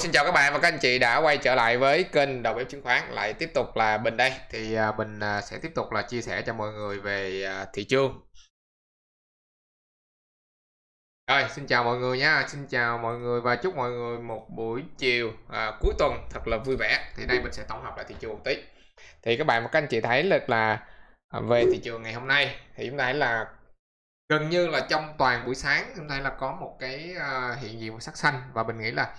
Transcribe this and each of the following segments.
xin chào các bạn và các anh chị đã quay trở lại với kênh đầu bếp chứng khoán lại tiếp tục là bình đây thì à, bình à, sẽ tiếp tục là chia sẻ cho mọi người về à, thị trường rồi xin chào mọi người nha xin chào mọi người và chúc mọi người một buổi chiều à, cuối tuần thật là vui vẻ thì đây mình sẽ tổng hợp lại thị trường một tí thì các bạn và các anh chị thấy được là về thị trường ngày hôm nay thì chúng ta thấy là gần như là trong toàn buổi sáng chúng ta thấy là có một cái hiện diện sắc xanh và mình nghĩ là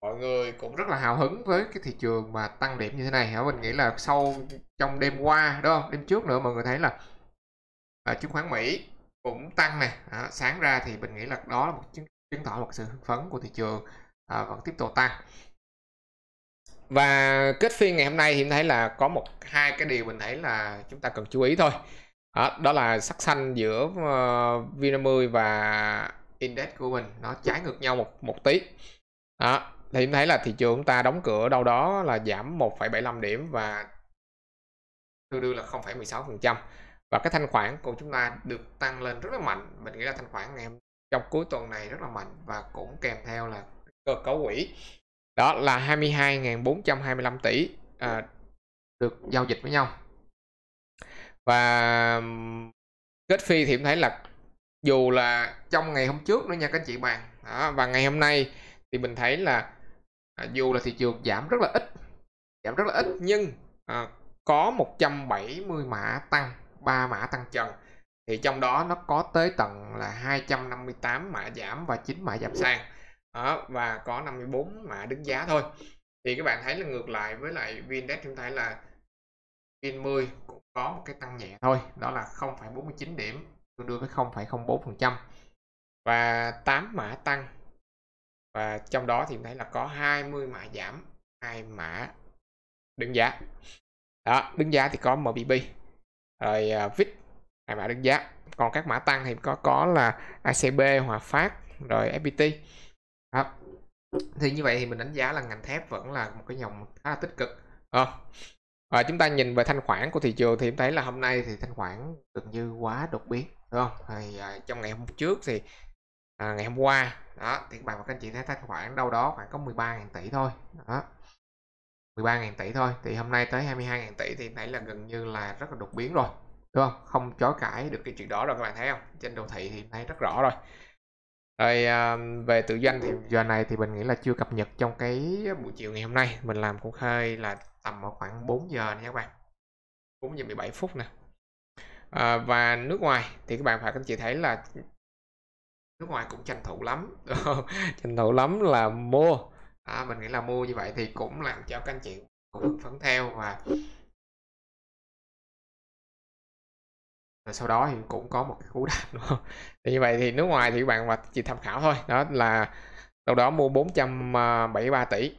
mọi người cũng rất là hào hứng với cái thị trường mà tăng điểm như thế này hả mình nghĩ là sau trong đêm qua đó đêm trước nữa mọi người thấy là à, chứng khoán Mỹ cũng tăng này à, sáng ra thì mình nghĩ là đó là một chứng, chứng tỏ một sự hưng phấn của thị trường à, vẫn tiếp tục tăng và kết phiên ngày hôm nay thì mình thấy là có một hai cái điều mình thấy là chúng ta cần chú ý thôi đó, đó là sắc xanh giữa uh, ờ, VN10 và index của mình nó trái ngược nhau một một tí đó thì em thấy là thị trường chúng ta đóng cửa đâu đó là giảm 1,75 điểm và tương đương là 0,16% và cái thanh khoản của chúng ta được tăng lên rất là mạnh mình nghĩ là thanh khoản ngày hôm trong cuối tuần này rất là mạnh và cũng kèm theo là cơ cấu quỹ đó là 22.425 tỷ à, được giao dịch với nhau và kết phi thì em thấy là dù là trong ngày hôm trước nữa nha các anh chị bạn đó, và ngày hôm nay thì mình thấy là à, dù là thị trường giảm rất là ít giảm rất là ít nhưng à, có 170 mã tăng ba mã tăng trần thì trong đó nó có tới tận là 258 mã giảm và 9 mã giảm sàn đó, và có 54 mã đứng giá thôi thì các bạn thấy là ngược lại với lại VNDAX chúng thấy là VN10 cũng có một cái tăng nhẹ thôi đó là 0,49 điểm tương đương với 0,04 phần trăm và 8 mã tăng và trong đó thì thấy là có 20 mã giảm hai mã đứng giá đó đứng giá thì có MBB rồi uh, à, VIX hai mã đứng giá còn các mã tăng thì có có là ACB Hòa Phát rồi FPT đó. thì như vậy thì mình đánh giá là ngành thép vẫn là một cái dòng khá là tích cực à, và chúng ta nhìn về thanh khoản của thị trường thì em thấy là hôm nay thì thanh khoản gần như quá đột biến đúng không thì à, trong ngày hôm trước thì à, ngày hôm qua đó thì các bạn và các anh chị thấy thanh khoản đâu đó khoảng có 13.000 tỷ thôi đó 13.000 tỷ thôi thì hôm nay tới 22.000 tỷ thì nãy là gần như là rất là đột biến rồi đúng không không chối cãi được cái chuyện đó rồi các bạn thấy không trên đồ thị thì thấy rất rõ rồi rồi à, về tự doanh thì giờ này thì mình nghĩ là chưa cập nhật trong cái buổi chiều ngày hôm nay mình làm cũng hơi là tầm ở khoảng 4 giờ nha các bạn 4 giờ 17 phút nè à, và nước ngoài thì các bạn phải các anh chị thấy là nước ngoài cũng tranh thủ lắm tranh thủ lắm là mua à, mình nghĩ là mua như vậy thì cũng làm cho các anh chị cũng phấn theo và sau đó thì cũng có một cái cú đạp đúng không thì như vậy thì nước ngoài thì bạn và chị tham khảo thôi đó là đâu đó mua 473 tỷ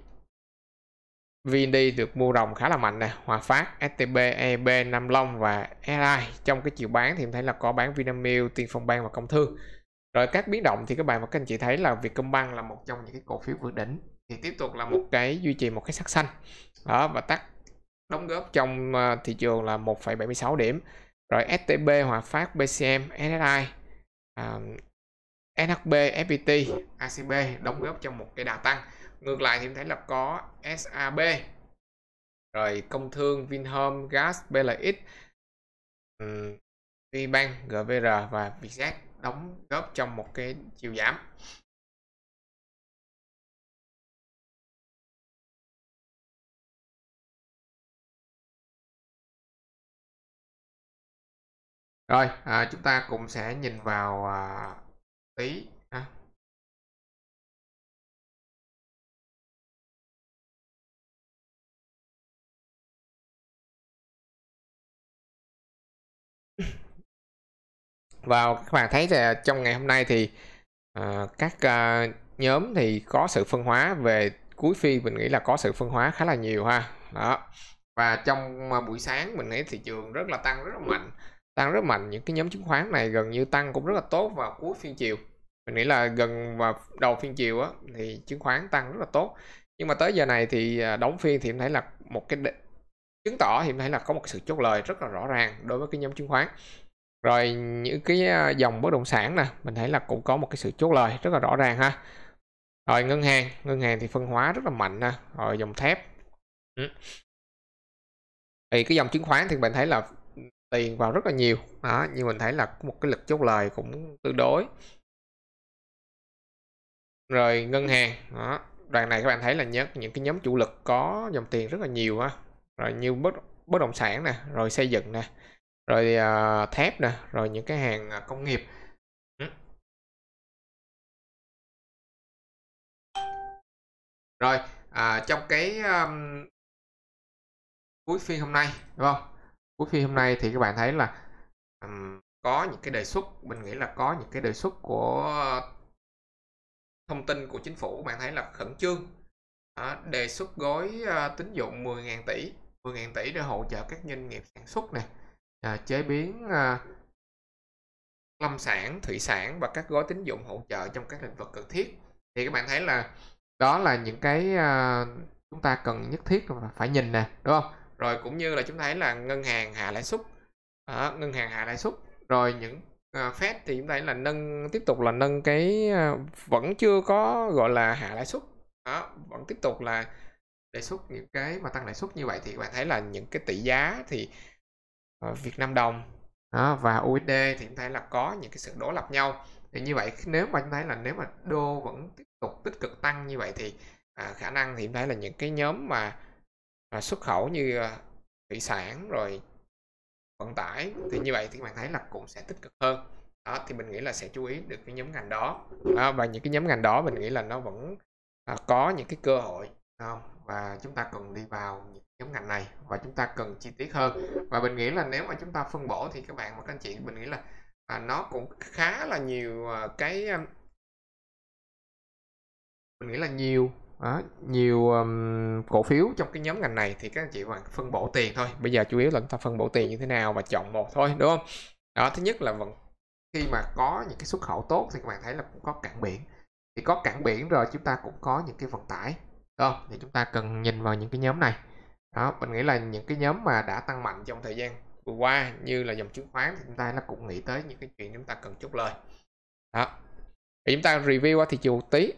VND được mua rồng khá là mạnh nè Hòa Phát, STB, EB, Nam Long và SI trong cái chiều bán thì mình thấy là có bán Vinamilk, Tiên Phong Bang và Công Thương rồi các biến động thì các bạn và các anh chị thấy là Vietcombank là một trong những cái cổ phiếu vượt đỉnh thì tiếp tục là một cái duy trì một cái sắc xanh đó và tắt đóng góp trong ờ, thị trường là 1,76 điểm rồi STB Hòa Phát BCM SSI uh, NHB FPT ACB đóng góp trong một cái đà tăng ngược lại thì em thấy là có SAB rồi công thương Vinhome Gas BLX um, VBank GVR và Vietjet đóng góp trong một cái chiều giảm rồi à, chúng ta cũng sẽ nhìn vào à, tí và các bạn thấy là trong ngày hôm nay thì uh, các uh, nhóm thì có sự phân hóa về cuối phiên mình nghĩ là có sự phân hóa khá là nhiều ha đó và trong à, buổi sáng mình thấy thị trường rất là tăng rất là mạnh tăng rất mạnh những cái nhóm chứng khoán này gần như tăng cũng rất là tốt vào cuối phiên chiều mình nghĩ là gần vào đầu phiên chiều á thì chứng khoán tăng rất là tốt nhưng mà tới giờ này thì đóng phiên thì em thấy là một cái chứng tỏ thì em thấy là có một sự chốt lời rất là rõ ràng đối với cái nhóm chứng khoán rồi những cái dòng bất động sản nè mình thấy là cũng có một cái sự chốt lời rất là rõ ràng ha rồi ngân hàng ngân hàng thì phân hóa rất là mạnh ha rồi dòng thép ừ. thì cái dòng chứng khoán thì mình thấy là tiền vào rất là nhiều đó nhưng mình thấy là một cái lực chốt lời cũng tương đối rồi ngân hàng đó đoàn này các bạn thấy là nhất những cái nhóm chủ lực có dòng tiền rất là nhiều á rồi như bất bất động sản nè rồi xây dựng nè rồi à, thép nè rồi những cái hàng à, công nghiệp ừ. rồi à, trong cái um, cuối phiên hôm nay đúng không cuối phiên hôm nay thì các bạn thấy là um, có những cái đề xuất mình nghĩ là có những cái đề xuất của thông tin của chính phủ bạn thấy là khẩn trương à, đề xuất gói à, tín dụng 10.000 tỷ 10.000 tỷ để hỗ trợ các doanh nghiệp sản xuất này à, chế biến à, lâm sản, thủy sản và các gói tín dụng hỗ trợ trong các lĩnh vực cần thiết. Thì các bạn thấy là đó là những cái à, chúng ta cần nhất thiết phải nhìn nè, đúng không? Rồi cũng như là chúng thấy là ngân hàng hạ lãi suất, à, ngân hàng hạ lãi suất, rồi những à, Fed thì chúng thấy là nâng tiếp tục là nâng cái à, vẫn chưa có gọi là hạ lãi suất, đó, vẫn tiếp tục là lãi suất những cái mà tăng lãi suất như vậy thì các bạn thấy là những cái tỷ giá thì Ờ, Việt Nam đồng đó, và USD thì chúng thấy là có những cái sự đối lập nhau thì như vậy nếu mà chúng thấy là nếu mà đô vẫn tiếp tục tích cực tăng như vậy thì à, khả năng thì chúng thấy là những cái nhóm mà à, xuất khẩu như à, thủy sản rồi vận tải thì như vậy thì các bạn thấy là cũng sẽ tích cực hơn đó thì mình nghĩ là sẽ chú ý được cái nhóm ngành đó à, và những cái nhóm ngành đó mình nghĩ là nó vẫn à, có những cái cơ hội không? và chúng ta cần đi vào những nhóm ngành này và chúng ta cần chi tiết hơn và mình nghĩ là nếu mà chúng ta phân bổ thì các bạn và các anh chị mình nghĩ là à, nó cũng khá là nhiều à, cái à, mình nghĩ là nhiều đó, à, nhiều um, cổ phiếu trong cái nhóm ngành này thì các anh chị bạn phân bổ tiền thôi bây giờ chủ yếu là chúng ta phân bổ tiền như thế nào và chọn một thôi đúng không đó thứ nhất là vẫn khi mà có những cái xuất khẩu tốt thì các bạn thấy là cũng có cảng biển thì có cảng biển rồi chúng ta cũng có những cái vận tải đúng không thì chúng ta cần nhìn vào những cái nhóm này đó mình nghĩ là những cái nhóm mà đã tăng mạnh trong thời gian vừa qua như là dòng chứng khoán thì chúng ta nó cũng nghĩ tới những cái chuyện chúng ta cần chốt lời đó thì chúng ta review qua thị trường một tí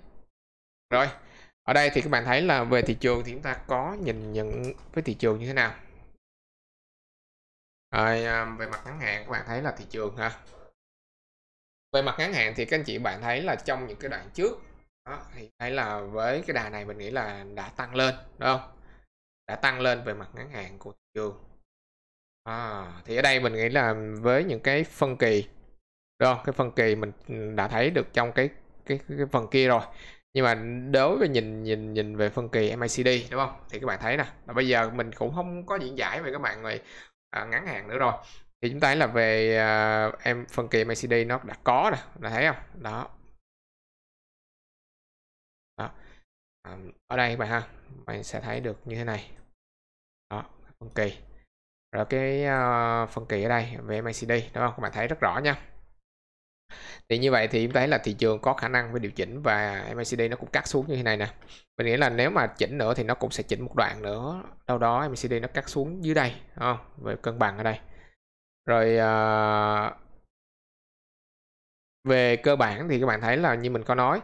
rồi ở đây thì các bạn thấy là về thị trường thì chúng ta có nhìn nhận với thị trường như thế nào rồi à, về mặt ngắn hạn các bạn thấy là thị trường ha về mặt ngắn hạn thì các anh chị bạn thấy là trong những cái đoạn trước đó, thì thấy là với cái đà này mình nghĩ là đã tăng lên đúng không đã tăng lên về mặt ngắn hạn của thị trường à, thì ở đây mình nghĩ là với những cái phân kỳ đó, cái phân kỳ mình đã thấy được trong cái cái, cái phần kia rồi nhưng mà đối với nhìn nhìn nhìn về phân kỳ MACD đúng không thì các bạn thấy nè là bây giờ mình cũng không có diễn giải về các bạn người à, ngắn hạn nữa rồi thì chúng ta thấy là về à, em phân kỳ MACD nó đã có nè là thấy không đó, đó. À, ở đây các bạn ha bạn sẽ thấy được như thế này phân kỳ rồi cái ờ, phân kỳ ở đây về MACD đúng không các bạn thấy rất rõ nha thì như vậy thì chúng thấy là thị trường có khả năng với điều chỉnh và MACD nó cũng cắt xuống như thế này nè mình nghĩ là nếu mà chỉnh nữa thì nó cũng sẽ chỉnh một đoạn nữa đâu đó MACD nó cắt xuống dưới đây đúng không về cân bằng ở đây rồi ờ, về cơ bản thì các bạn thấy là như mình có nói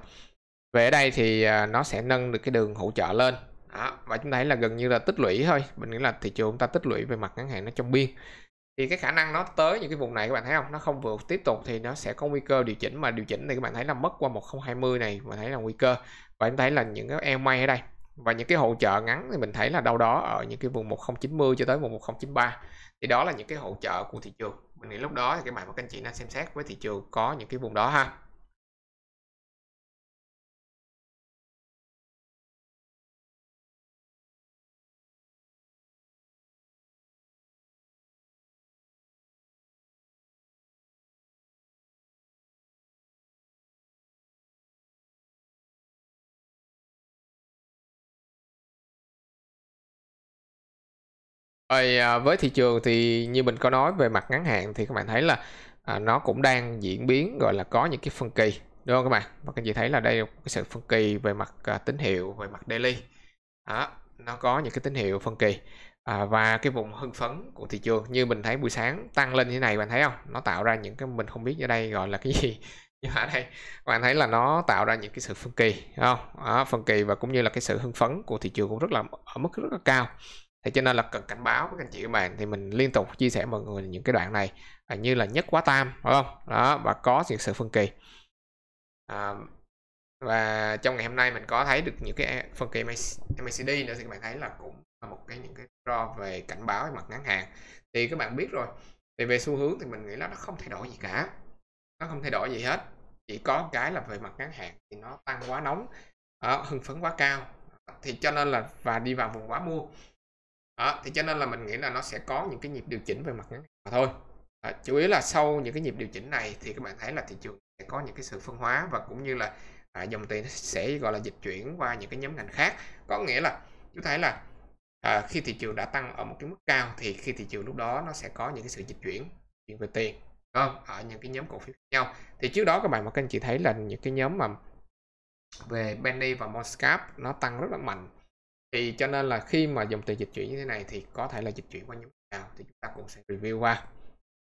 về ở đây thì ờ, nó sẽ nâng được cái đường hỗ trợ lên đó, và chúng ta thấy là gần như là tích lũy thôi mình nghĩ là thị trường chúng ta tích lũy về mặt ngắn hạn nó trong biên thì cái khả năng nó tới những cái vùng này các bạn thấy không nó không vượt tiếp tục thì nó sẽ có nguy cơ điều chỉnh mà điều chỉnh thì các bạn thấy là mất qua 1020 này mà thấy là nguy cơ và chúng ta thấy là những cái eo may ở đây và những cái hỗ trợ ngắn thì mình thấy là đâu đó ở những cái vùng 1090 cho tới vùng 1093 thì đó là những cái hỗ trợ của thị trường mình nghĩ lúc đó thì các bạn và các anh chị nên xem xét với thị trường có những cái vùng đó ha rồi à, với thị trường thì như mình có nói về mặt ngắn hạn thì các bạn thấy là à, nó cũng đang diễn biến gọi là có những cái phân kỳ đúng không các bạn và các anh chị thấy là đây là cái sự phân kỳ về mặt à, tín hiệu về mặt daily đó, nó có những cái tín hiệu phân kỳ à, và cái vùng hưng phấn của thị trường như mình thấy buổi sáng tăng lên như thế này bạn thấy không nó tạo ra những cái mình không biết ở đây gọi là cái gì nhưng mà ở đây bạn thấy là nó tạo ra những cái sự phân kỳ không đó, phân kỳ và cũng như là cái sự hưng phấn của thị trường cũng rất là ở mức rất là cao thì cho nên là cần cảnh báo với các anh chị các bạn thì mình liên tục chia sẻ mọi người những cái đoạn này à, như là nhất quá tam phải không đó và có sự sự phân kỳ à, và trong ngày hôm nay mình có thấy được những cái e, phân kỳ MACD nữa thì các bạn thấy là cũng là một cái những cái do về cảnh báo mặt ngắn hạn thì các bạn biết rồi thì về xu hướng thì mình nghĩ là nó không thay đổi gì cả nó không thay đổi gì hết chỉ có cái là về mặt ngắn hạn thì nó tăng quá nóng à, hưng phấn quá cao thì cho nên là và đi vào vùng quá mua đó, thì cho nên là mình nghĩ là nó sẽ có những cái nhịp điều chỉnh về mặt ngắn mà thôi à, chủ yếu là sau những cái nhịp điều chỉnh này thì các bạn thấy là thị trường sẽ có những cái sự phân hóa và cũng như là à, dòng tiền sẽ gọi là dịch chuyển qua những cái nhóm ngành khác có nghĩa là chúng thấy là à, khi thị trường đã tăng ở một cái mức cao thì khi thị trường lúc đó nó sẽ có những cái sự dịch chuyển chuyển về tiền không ở những cái nhóm cổ phiếu khác nhau thì trước đó các bạn và các anh chị thấy là những cái nhóm mà về Benny và Moscap nó tăng rất là mạnh thì cho nên là khi mà dòng tiền dịch chuyển như thế này thì có thể là dịch chuyển qua nhóm nào thì chúng ta cũng sẽ review qua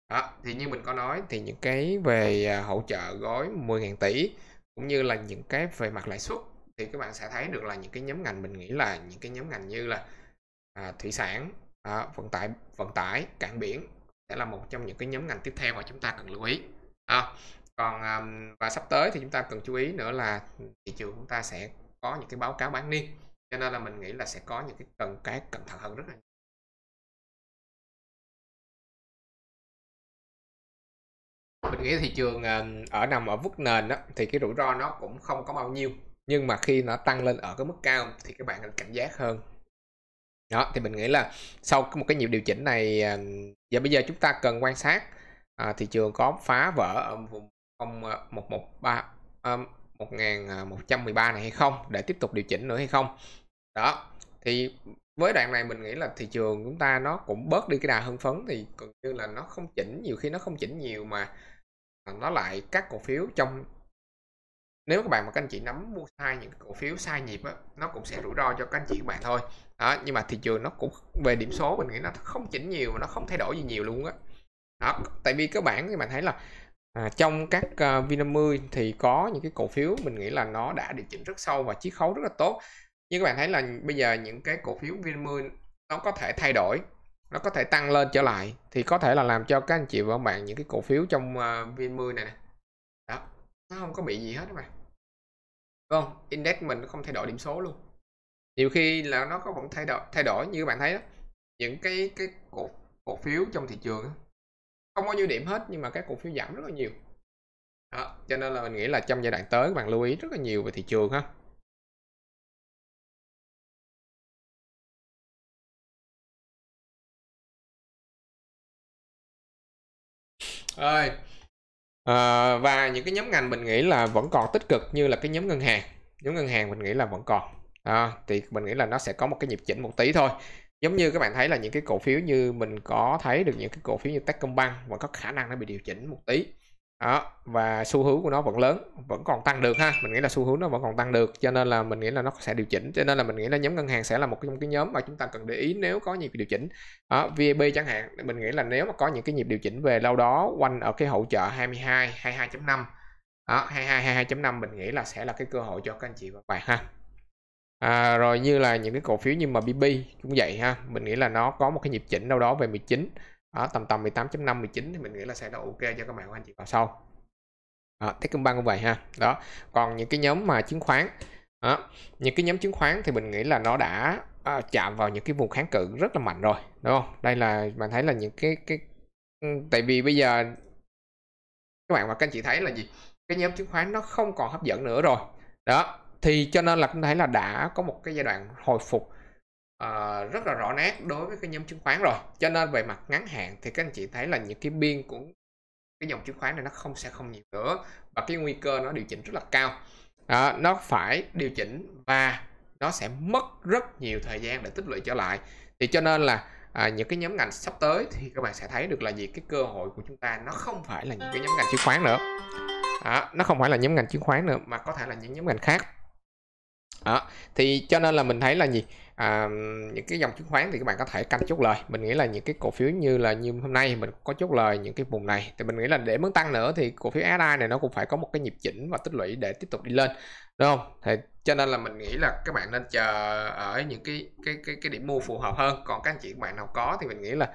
đó, thì như mình có nói thì những cái về à, hỗ trợ gói 10.000 tỷ cũng như là những cái về mặt lãi suất thì các bạn sẽ thấy được là những cái nhóm ngành mình nghĩ là những cái nhóm ngành như là à, thủy sản à, vận tải vận tải cảng biển sẽ là một trong những cái nhóm ngành tiếp theo mà chúng ta cần lưu ý à, còn à, và sắp tới thì chúng ta cần chú ý nữa là thị trường chúng ta sẽ có những cái báo cáo bán niên cho nên là mình nghĩ là sẽ có những cái cần cái cẩn thận hơn rất là nhiều mình nghĩ thị trường ờ, ở nằm ở vút nền đó, thì cái rủi ro nó cũng không có bao nhiêu nhưng mà khi nó tăng lên ở cái mức cao thì các bạn cảnh giác hơn đó thì mình nghĩ là sau một cái nhịp điều chỉnh này ờ, giờ bây giờ chúng ta cần quan sát à, thị trường có phá vỡ ở vùng 0113 ờ, một ngàn một trăm mười ba này hay không để tiếp tục điều chỉnh nữa hay không đó thì với đoạn này mình nghĩ là thị trường chúng ta nó cũng bớt đi cái đà hưng phấn thì gần như là nó không chỉnh nhiều khi nó không chỉnh nhiều mà à, nó lại các cổ phiếu trong nếu các bạn mà các anh chị nắm mua sai những cổ phiếu sai nhịp á nó cũng sẽ rủi ro cho các anh chị các bạn thôi đó nhưng mà thị trường nó cũng về điểm số mình nghĩ nó không chỉnh nhiều mà nó không thay đổi gì nhiều luôn á đó. đó tại vì các bạn thì bạn thấy là à, trong các uh, à, Vin50 thì có những cái cổ phiếu mình nghĩ là nó đã điều chỉnh rất sâu và chiết khấu rất là tốt như các bạn thấy là bây giờ những cái cổ phiếu Vinmilk nó có thể thay đổi nó có thể tăng lên trở lại thì có thể là làm cho các anh chị và các bạn những cái cổ phiếu trong uh, ờ, Vinmilk này, này đó nó không có bị gì hết các bạn đúng không index mình nó không thay đổi điểm số luôn nhiều khi là nó có vẫn thay đổi thay đổi như các bạn thấy đó những cái cái cổ cổ phiếu trong thị trường không có ưu điểm hết nhưng mà các cổ phiếu giảm rất là nhiều đó, cho nên là mình nghĩ là trong giai đoạn tới các bạn lưu ý rất là nhiều về thị trường ha ơi à, ờ, và những cái nhóm ngành mình nghĩ là vẫn còn tích cực như là cái nhóm ngân hàng nhóm ngân hàng mình nghĩ là vẫn còn à, thì mình nghĩ là nó sẽ có một cái nhịp chỉnh một tí thôi giống như các bạn thấy là những cái cổ phiếu như mình có thấy được những cái cổ phiếu như Techcombank vẫn có khả năng nó bị điều chỉnh một tí đó và xu hướng của nó vẫn lớn vẫn còn tăng được ha mình nghĩ là xu hướng nó vẫn còn tăng được cho nên là mình nghĩ là nó sẽ điều chỉnh cho nên là mình nghĩ là nhóm ngân hàng sẽ là một trong cái nhóm mà chúng ta cần để ý nếu có nhịp điều chỉnh đó, VAB chẳng hạn mình nghĩ là nếu mà có những cái nhịp điều chỉnh về lâu đó quanh ở cái hỗ trợ 22 22.5 đó 22 22.5 mình nghĩ là sẽ là cái cơ hội cho các anh chị và bạn ha à, rồi như là những cái cổ phiếu như mà BB cũng vậy ha mình nghĩ là nó có một cái nhịp chỉnh đâu đó về 19 ở tầm tầm 18.5 19 thì mình nghĩ là sẽ là ok cho các bạn của anh chị vào sau đó, Techcombank cũng vậy ha đó còn những cái nhóm mà chứng khoán đó, những cái nhóm chứng khoán thì mình nghĩ là nó đã à, chạm vào những cái vùng kháng cự rất là mạnh rồi đúng không đây là bạn thấy là những cái cái ừ, tại vì bây giờ các bạn và các anh chị thấy là gì cái nhóm chứng khoán nó không còn hấp dẫn nữa rồi đó thì cho nên là cũng thấy là đã có một cái giai đoạn hồi phục uh, rất là rõ nét đối với cái nhóm chứng khoán rồi cho nên về mặt ngắn hạn thì các anh chị thấy là những cái biên của cái dòng chứng khoán này nó không sẽ không nhiều nữa và cái nguy cơ nó điều chỉnh rất là cao à, nó phải điều chỉnh và nó sẽ mất rất nhiều thời gian để tích lũy trở lại thì cho nên là à, những cái nhóm ngành sắp tới thì các bạn sẽ thấy được là gì cái cơ hội của chúng ta nó không phải là những cái nhóm ngành chứng khoán nữa à, nó không phải là nhóm ngành chứng khoán nữa mà có thể là những nhóm ngành khác à, thì cho nên là mình thấy là gì à, những cái dòng chứng khoán thì các bạn có thể canh chốt lời mình nghĩ là những cái cổ phiếu như là như hôm nay mình có chốt lời những cái vùng này thì mình nghĩ là để muốn tăng nữa thì cổ phiếu SI này nó cũng phải có một cái nhịp chỉnh và tích lũy để tiếp tục đi lên đúng không thì cho nên là mình nghĩ là các bạn nên chờ ở những cái cái cái cái điểm mua phù hợp hơn còn các anh chị các bạn nào có thì mình nghĩ là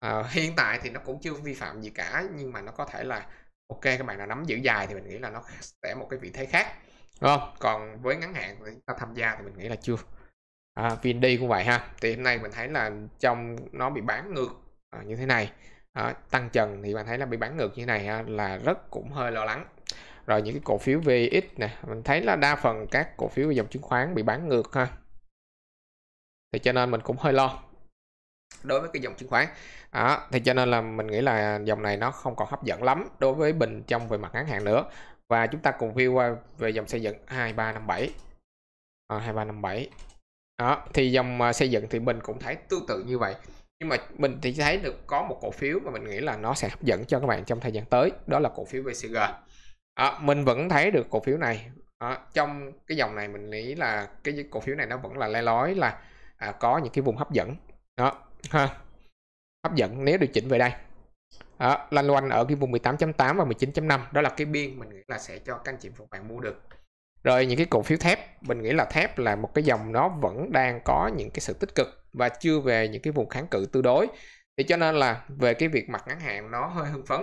à, hiện tại thì nó cũng chưa vi phạm gì cả nhưng mà nó có thể là ok các bạn nào nắm giữ dài thì mình nghĩ là nó sẽ một cái vị thế khác đúng không còn với ngắn hạn thì ta tham gia thì mình nghĩ là chưa à, VND cũng vậy ha thì hôm nay mình thấy là trong nó bị bán ngược à, như thế này à, tăng trần thì bạn thấy là bị bán ngược như thế này ha, là rất cũng hơi lo lắng rồi những cái cổ phiếu VX nè mình thấy là đa phần các cổ phiếu dòng chứng khoán bị bán ngược ha thì cho nên mình cũng hơi lo đối với cái dòng chứng khoán à, thì cho nên là mình nghĩ là dòng này nó không còn hấp dẫn lắm đối với bình trong về mặt ngắn hạn nữa và chúng ta cùng view qua về dòng xây dựng 2357 à, 2357 đó thì dòng à, xây dựng thì mình cũng thấy tương tự như vậy nhưng mà mình thì thấy được có một cổ phiếu mà mình nghĩ là nó sẽ hấp dẫn cho các bạn trong thời gian tới đó là cổ phiếu VCG à, mình vẫn thấy được cổ phiếu này à, trong cái dòng này mình nghĩ là cái cổ phiếu này nó vẫn là le lói là à, có những cái vùng hấp dẫn đó ha hấp dẫn nếu điều chỉnh về đây đó, loanh quanh ở cái vùng 18.8 và 19.5 đó là cái biên mình nghĩ là sẽ cho các anh chị và bạn mua được rồi những cái cổ phiếu thép mình nghĩ là thép là một cái dòng nó vẫn đang có những cái sự tích cực và chưa về những cái vùng kháng cự tương đối thì cho nên là về cái việc mặt ngắn hạn nó hơi hưng phấn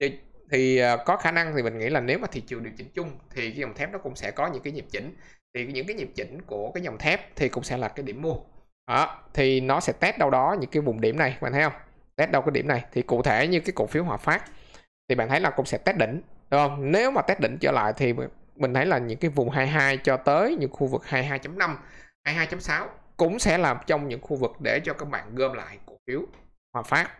thì, thì à, có khả năng thì mình nghĩ là nếu mà thị trường điều chỉnh chung thì cái dòng thép nó cũng sẽ có những cái nhịp chỉnh thì những cái nhịp chỉnh của cái dòng thép thì cũng sẽ là cái điểm mua đó, thì nó sẽ test đâu đó những cái vùng điểm này bạn thấy không test đâu cái điểm này thì cụ thể như cái cổ phiếu hòa phát thì bạn thấy là cũng sẽ test đỉnh đúng không nếu mà test đỉnh trở lại thì mình thấy là những cái vùng 22 cho tới những khu vực 22.5 22.6 cũng sẽ là trong những khu vực để cho các bạn gom lại cổ phiếu Hòa Phát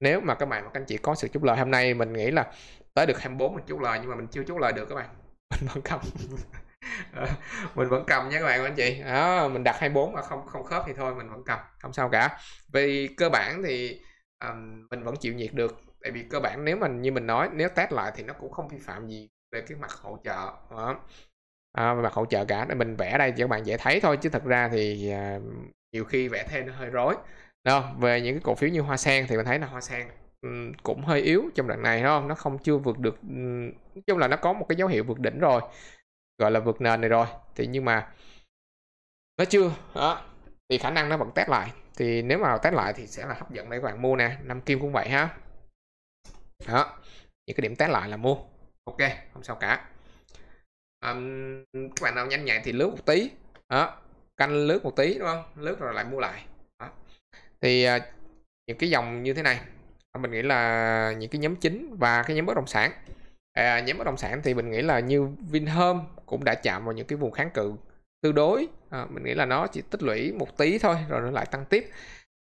nếu mà các bạn và các anh chị có sự chốt lời hôm nay mình nghĩ là tới được 24 mình chốt lời nhưng mà mình chưa chốt lời được các bạn mình vẫn cầm ờ, mình vẫn cầm nha các bạn anh chị đó, mình đặt 24 mà không không khớp thì thôi mình vẫn cầm không sao cả vì cơ bản thì um, mình vẫn chịu nhiệt được tại vì cơ bản nếu mình như mình nói nếu test lại thì nó cũng không vi phạm gì về cái mặt hỗ trợ đó. Ờ. À, mặt hỗ trợ cả để mình vẽ đây cho các bạn dễ thấy thôi chứ thật ra thì à, nhiều khi vẽ thêm nó hơi rối đó, về những cái cổ phiếu như hoa sen thì mình thấy là hoa sen cũng hơi yếu trong đoạn này không nó không chưa vượt được nói chung là nó có một cái dấu hiệu vượt đỉnh rồi gọi là vượt nền này rồi thì nhưng mà nó chưa đó thì khả năng nó vẫn test lại thì nếu mà test lại thì sẽ là hấp dẫn để các bạn mua nè năm kim cũng vậy ha đó những cái điểm test lại là mua ok không sao cả um, các bạn nào nhanh nhạy thì lướt một tí đó canh lướt một tí đúng không lướt rồi lại mua lại đó. thì uh, những cái dòng như thế này mình nghĩ là những cái nhóm chính và cái nhóm bất động sản à, nhóm bất động sản thì mình nghĩ là như Vinhome cũng đã chạm vào những cái vùng kháng cự tương đối à, mình nghĩ là nó chỉ tích lũy một tí thôi rồi nó lại tăng tiếp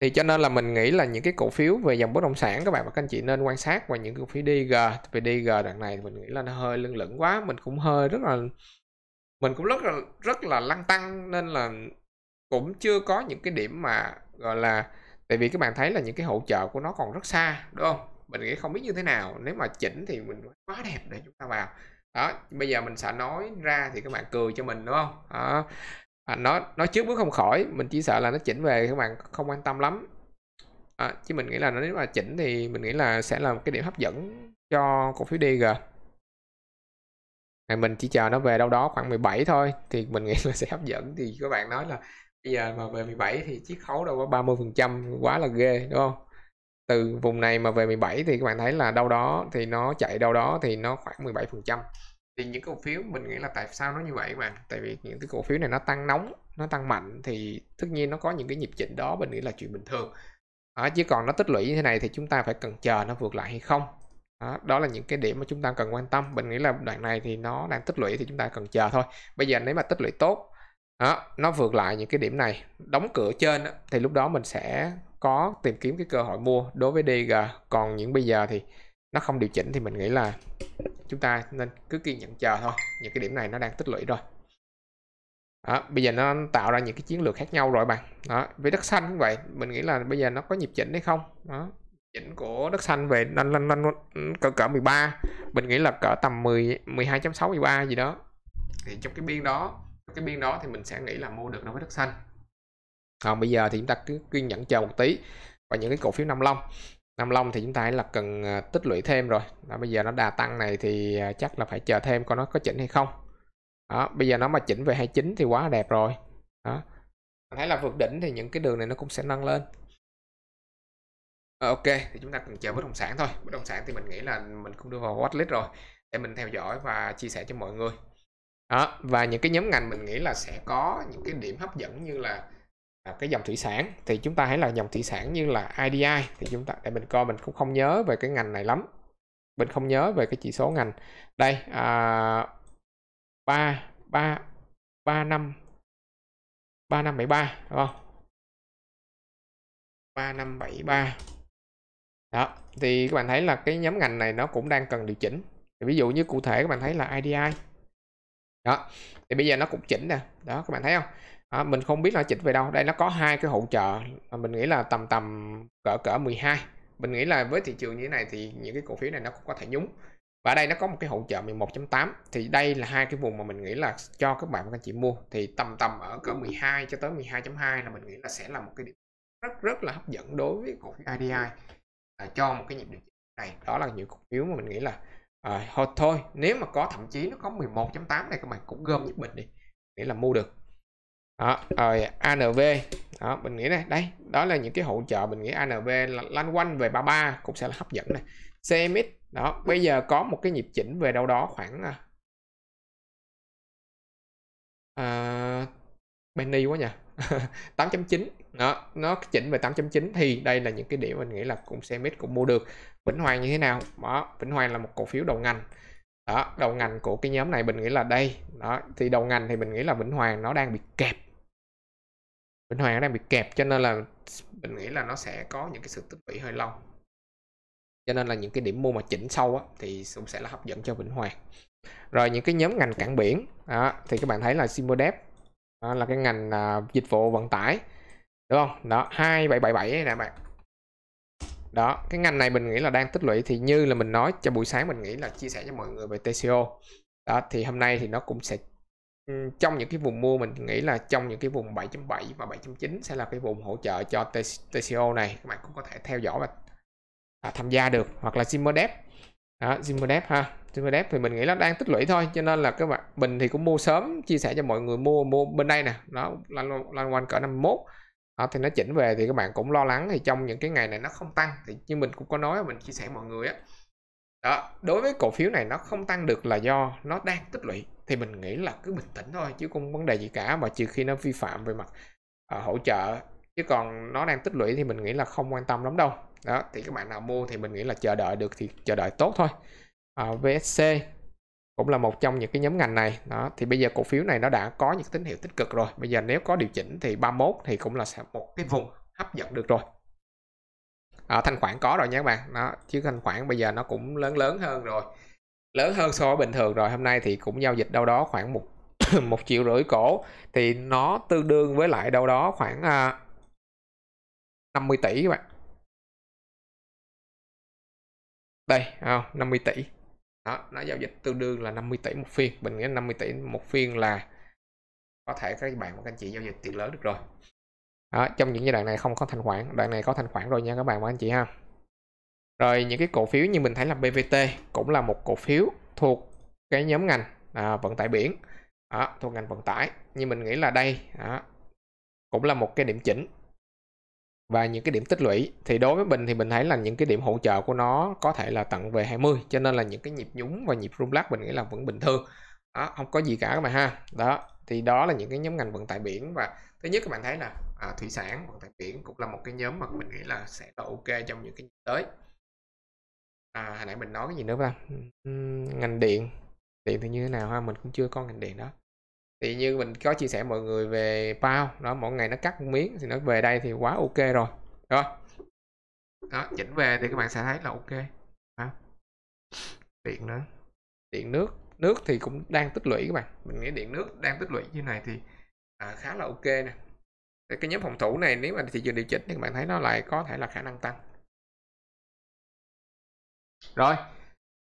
thì cho nên là mình nghĩ là những cái cổ phiếu về dòng bất động sản các bạn và các anh chị nên quan sát và những cổ phiếu DG về DG đợt này mình nghĩ là nó hơi lưng lửng quá mình cũng hơi rất là mình cũng rất là rất là lăng tăng nên là cũng chưa có những cái điểm mà gọi là tại vì các bạn thấy là những cái hỗ trợ của nó còn rất xa đúng không mình nghĩ không biết như thế nào nếu mà chỉnh thì mình quá đẹp để chúng ta vào đó bây giờ mình sẽ nói ra thì các bạn cười cho mình đúng không đó à, nó nó trước bước không khỏi mình chỉ sợ là nó chỉnh về các bạn không quan tâm lắm à, chứ mình nghĩ là nếu mà chỉnh thì mình nghĩ là sẽ là một cái điểm hấp dẫn cho cổ phiếu DG này mình chỉ chờ nó về đâu đó khoảng 17 thôi thì mình nghĩ là sẽ hấp dẫn thì các bạn nói là bây giờ mà về 17 thì chiết khấu đâu có 30 phần trăm quá là ghê đúng không từ vùng này mà về 17 thì các bạn thấy là đâu đó thì nó chạy đâu đó thì nó khoảng 17 phần trăm thì những cổ phiếu mình nghĩ là tại sao nó như vậy mà tại vì những cái cổ phiếu này nó tăng nóng nó tăng mạnh thì tất nhiên nó có những cái nhịp chỉnh đó mình nghĩ là chuyện bình thường à, chứ còn nó tích lũy như thế này thì chúng ta phải cần chờ nó vượt lại hay không đó, đó là những cái điểm mà chúng ta cần quan tâm mình nghĩ là đoạn này thì nó đang tích lũy thì chúng ta cần chờ thôi bây giờ nếu mà tích lũy tốt đó, nó vượt lại những cái điểm này đóng cửa trên thì lúc đó mình sẽ có tìm kiếm cái cơ hội mua đối với DG còn những bây giờ thì nó không điều chỉnh thì mình nghĩ là chúng ta nên cứ kiên nhẫn chờ thôi những cái điểm này nó đang tích lũy rồi đó, bây giờ nó tạo ra những cái chiến lược khác nhau rồi bạn đó với đất xanh cũng vậy mình nghĩ là bây giờ nó có nhịp chỉnh hay không đó chỉnh của đất xanh về lên lên lên cỡ cỡ 13 mình nghĩ là cỡ tầm 10 12.6 13 gì đó thì trong cái biên đó cái biên đó thì mình sẽ nghĩ là mua được đối với đất xanh còn bây giờ thì chúng ta cứ kiên nhẫn chờ một tí và những cái cổ phiếu năm long Nam Long thì chúng ta là cần à, tích lũy thêm rồi đó, bây giờ nó đà tăng này thì à, chắc là phải chờ thêm coi nó có chỉnh hay không đó, bây giờ nó mà chỉnh về 29 thì quá đẹp rồi đó mình thấy là vượt đỉnh thì những cái đường này nó cũng sẽ nâng lên ờ, ok thì chúng ta cùng chờ bất động sản thôi bất động sản thì mình nghĩ là mình cũng đưa vào watchlist rồi để mình theo dõi và chia sẻ cho mọi người đó và những cái nhóm ngành mình nghĩ là sẽ có những cái điểm hấp dẫn như là À, cái dòng thủy sản thì chúng ta hãy là dòng thủy sản như là IDI thì chúng ta để mình coi mình cũng không nhớ về cái ngành này lắm mình không nhớ về cái chỉ số ngành đây à, ba ba ba năm ba năm bảy ba đúng không ba năm bảy ba đó thì các bạn thấy là cái nhóm ngành này nó cũng đang cần điều chỉnh thì ví dụ như cụ thể các bạn thấy là IDI đó thì bây giờ nó cũng chỉnh nè đó các bạn thấy không à, mình không biết là chỉnh về đâu đây nó có hai cái hỗ trợ à, mình nghĩ là tầm tầm cỡ cỡ 12 mình nghĩ là với thị trường như thế này thì những cái cổ phiếu này nó cũng có thể nhúng và đây nó có một cái hỗ trợ 11.8 thì đây là hai cái vùng mà mình nghĩ là cho các bạn các anh chị mua thì tầm tầm ở cỡ 12 cho tới 12.2 là mình nghĩ là sẽ là một cái điểm rất rất là hấp dẫn đối với cổ phiếu IDI à, cho một cái nhịp điều chỉnh này đó là những cổ phiếu mà mình nghĩ là à, thôi, thôi nếu mà có thậm chí nó có 11.8 này các bạn cũng gom giúp mình đi để là mua được đó, rồi ANV đó, mình nghĩ này đây đó là những cái hỗ trợ mình nghĩ ANV lanh quanh về 33 cũng sẽ là hấp dẫn này CMX đó bây giờ có một cái nhịp chỉnh về đâu đó khoảng uh, à, penny à, quá nhỉ 8.9 đó nó chỉnh về 8.9 thì đây là những cái điểm mình nghĩ là cũng CMX cũng mua được Vĩnh Hoàng như thế nào đó Vĩnh Hoàng là một cổ phiếu đầu ngành đó đầu ngành của cái nhóm này mình nghĩ là đây đó thì đầu ngành thì mình nghĩ là Vĩnh Hoàng nó đang bị kẹp Bình Hoàng đang bị kẹp cho nên là mình nghĩ là nó sẽ có những cái sự tích lũy hơi lâu cho nên là những cái điểm mua mà chỉnh sâu á, thì cũng sẽ là hấp dẫn cho Vĩnh Hoàng rồi những cái nhóm ngành cảng biển đó, thì các bạn thấy là Simodep đó, là cái ngành à, dịch vụ vận tải đúng không đó 2777 ấy nè bạn đó cái ngành này mình nghĩ là đang tích lũy thì như là mình nói cho buổi sáng mình nghĩ là chia sẻ cho mọi người về TCO đó thì hôm nay thì nó cũng sẽ trong những cái vùng mua mình nghĩ là trong những cái vùng 7.7 và 7.9 sẽ là cái vùng hỗ trợ cho TCO này các bạn cũng có thể theo dõi và à, tham gia được hoặc là Zimmerdep đó, Zimmerdep ha Zimmerdep thì mình nghĩ nó đang tích lũy thôi cho nên là các bạn mình thì cũng mua sớm chia sẻ cho mọi người mua mua bên đây nè nó lan lan quanh cỡ 51 đó, thì nó chỉnh về thì các bạn cũng lo lắng thì trong những cái ngày này nó không tăng thì như mình cũng có nói mình chia sẻ mọi người á đó đối với cổ phiếu này nó không tăng được là do nó đang tích lũy thì mình nghĩ là cứ bình tĩnh thôi chứ không vấn đề gì cả mà trừ khi nó vi phạm về mặt à, hỗ trợ chứ còn nó đang tích lũy thì mình nghĩ là không quan tâm lắm đâu đó thì các bạn nào mua thì mình nghĩ là chờ đợi được thì chờ đợi tốt thôi à, ờ, VSC cũng là một trong những cái nhóm ngành này đó thì bây giờ cổ phiếu này nó đã có những tín hiệu tích cực rồi bây giờ nếu có điều chỉnh thì 31 thì cũng là một cái vùng hấp dẫn được rồi à, thanh khoản có rồi nhé các bạn nó chứ thanh khoản bây giờ nó cũng lớn lớn hơn rồi lớn hơn so với bình thường rồi hôm nay thì cũng giao dịch đâu đó khoảng một một triệu rưỡi cổ thì nó tương đương với lại đâu đó khoảng à, 50 tỷ các bạn đây không oh, 50 tỷ đó nó giao dịch tương đương là 50 tỷ một phiên mình nghĩ 50 tỷ một phiên là có thể các bạn các anh chị giao dịch tiền lớn được rồi đó, trong những giai đoạn này không có thanh khoản đoạn này có thanh khoản rồi nha các bạn và anh chị ha rồi những cái cổ phiếu như mình thấy là BVT cũng là một cổ phiếu thuộc cái nhóm ngành à, vận tải biển đó, thuộc ngành vận tải Như mình nghĩ là đây đó, cũng là một cái điểm chỉnh và những cái điểm tích lũy thì đối với mình thì mình thấy là những cái điểm hỗ trợ của nó có thể là tận về 20 cho nên là những cái nhịp nhúng và nhịp rung lắc mình nghĩ là vẫn bình thường đó, không có gì cả các bạn ha đó thì đó là những cái nhóm ngành vận tải biển và thứ nhất các bạn thấy là à, thủy sản vận tải biển cũng là một cái nhóm mà mình nghĩ là sẽ là ok trong những cái tới à, hồi nãy mình nói cái gì nữa ta ngành điện điện thì như thế nào ha mình cũng chưa có ngành điện đó thì như mình có chia sẻ mọi người về bao đó mỗi ngày nó cắt một miếng thì nó về đây thì quá ok rồi đó đó chỉnh về thì các bạn sẽ thấy là ok đó. điện nữa điện nước nước thì cũng đang tích lũy các bạn mình nghĩ điện nước đang tích lũy như này thì à, khá là ok nè cái nhóm phòng thủ này nếu mà thị trường điều chỉnh thì các bạn thấy nó lại có thể là khả năng tăng rồi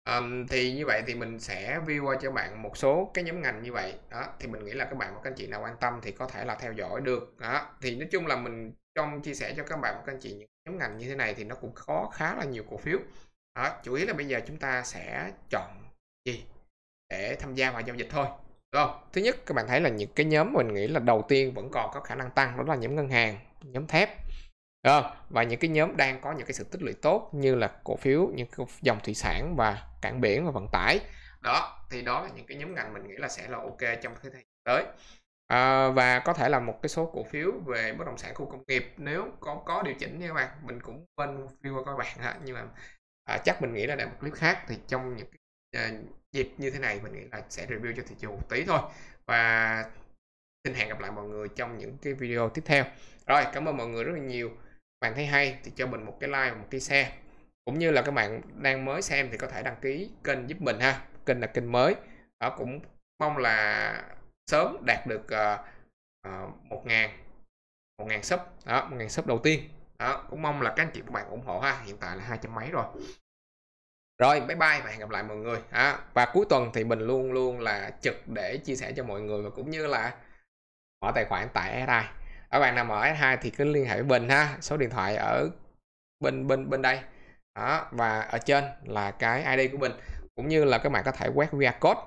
um, thì như vậy thì mình sẽ view qua cho bạn một số cái nhóm ngành như vậy đó thì mình nghĩ là các bạn và các anh chị nào quan tâm thì có thể là theo dõi được đó thì nói chung là mình trong chia sẻ cho các bạn và các anh chị những nhóm ngành như thế này thì nó cũng có khá là nhiều cổ phiếu đó chủ yếu là bây giờ chúng ta sẽ chọn gì để tham gia vào giao dịch thôi rồi, thứ nhất các bạn thấy là những cái nhóm mình nghĩ là đầu tiên vẫn còn có khả năng tăng đó là nhóm ngân hàng, nhóm thép. Rồi, và những cái nhóm đang có những cái sự tích lũy tốt như là cổ phiếu, những cái dòng thủy sản và cảng biển và vận tải. Đó, thì đó là những cái nhóm ngành mình nghĩ là sẽ là ok trong cái thời gian tới. À, và có thể là một cái số cổ phiếu về bất động sản khu công nghiệp nếu có có điều chỉnh nha các bạn mình cũng quên view qua các bạn ha nhưng mà à, chắc mình nghĩ là để một clip khác thì trong những cái, à, dịp như thế này mình nghĩ là sẽ review cho thị trường một tí thôi và xin hẹn gặp lại mọi người trong những cái video tiếp theo rồi cảm ơn mọi người rất là nhiều bạn thấy hay thì cho mình một cái like và một cái share cũng như là các bạn đang mới xem thì có thể đăng ký kênh giúp mình ha kênh là kênh mới đó cũng mong là sớm đạt được uh, ờ, 1 ờ, ngàn 1 ngàn sub đó 1 ngàn sub đầu tiên đó cũng mong là các anh chị các bạn ủng hộ ha hiện tại là hai trăm mấy rồi rồi bye bye và hẹn gặp lại mọi người à, và cuối tuần thì mình luôn luôn là trực để chia sẻ cho mọi người và cũng như là mở tài khoản tại S2 các bạn nào mở S2 thì cứ liên hệ với Bình ha số điện thoại ở bên bên bên đây đó, và ở trên là cái ID của mình cũng như là các bạn có thể quét QR code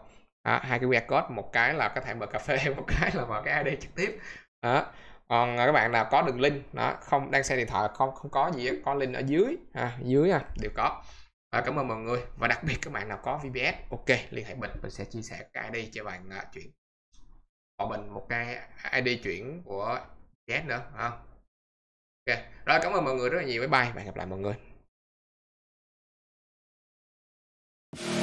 đó, hai cái QR code một cái là có thể mở cà phê một cái là mở cái ID trực tiếp đó còn các bạn nào có đường link đó không đang xem điện thoại không không có gì có link ở dưới à, dưới à, đều có à, cảm ơn mọi người và đặc biệt các bạn nào có VPS ok liên hệ mình mình sẽ chia sẻ cái ID cho bạn à, chuyển họ mình một cái ID chuyển của VPS nữa ha ok rồi cảm ơn mọi người rất là nhiều bye bye bạn gặp lại mọi người